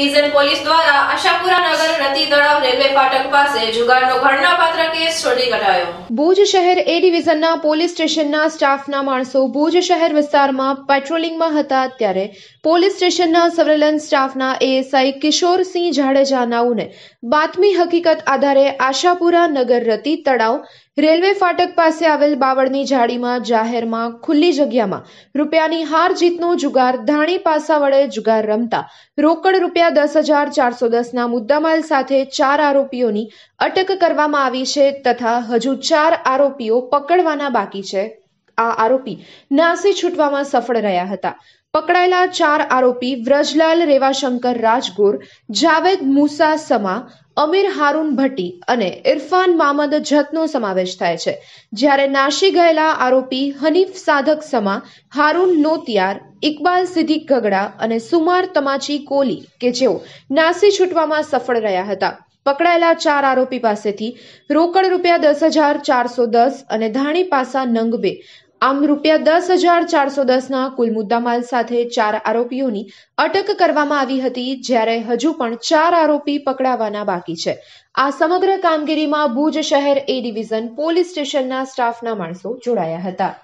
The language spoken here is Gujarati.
ડિવિઝન પોલીસ દ્વારા આશાપુરા નગર નદી તળાવ રેલવે ફાટક પાસે જુગારનો ઘટનાપાત્ર કેસ શોધી કઢાયો ભુજ શહેર એ ડિવિઝનના પોલીસ સ્ટેશનના સ્ટાફના માણસો ભુજ શહેર વિસ્તારમાં પેટ્રોલિંગમાં હતા ત્યારે પોલીસ સ્ટેશનના સર્વેલન્સ સ્ટાફના એએસઆઈ કિશોરસિંહ જાડેજાનાઉને બાતમી હકીકત આધારે આશાપુરા નગર રતી તળાવ રેલવે ફાટક પાસે આવેલ બાવળની જાડીમાં જાહેરમાં ખુલ્લી જગ્યામાં રૂપિયાની હાર જીતનો જુગાર ધાણી પાસા વડે જુગાર રમતા રોકડ રૂપિયા દસ હજાર ચારસો દસના મુદ્દામાલ સાથે ચાર આરોપીઓની અટક કરવામાં આવી છે તથા હજુ ચાર આરોપીઓ પકડવાના બાકી છે આ આરોપી નાસી છૂટવામાં સફળ રહ્યા હતા પકડાયેલા ચાર આરોપી વ્રજલાલ રેવાશંકર રાજગોર જાવેદ મુસા સમા અમીર હારૂન ભટ્ટી અને ઇરફાન મામદ જતનો સમાવેશ થાય છે જ્યારે નાશી ગયેલા આરોપી હનીફ સાધક સમા હારૂન નોતિયાર ઇકબાલ સિદ્દીક ગગડા અને સુમાર તમાચી કોલી કે જેઓ નાસી છૂટવામાં સફળ રહ્યા હતા પકડાયેલા ચાર આરોપી પાસેથી રોકડ રૂપિયા દસ હજાર ચારસો દસ અને ધાણી પાસા નંગ આમ રૂપિયા દસ હજાર ચારસો દસના કુલ મુદ્દામાલ સાથે ચાર આરોપીઓની અટક કરવામાં આવી હતી જ્યારે હજુ પણ ચાર આરોપી પકડાવાના બાકી છે આ સમગ્ર કામગીરીમાં ભુજ શહેર એ ડિવિઝન પોલીસ સ્ટેશનના સ્ટાફના માણસો જોડાયા હતા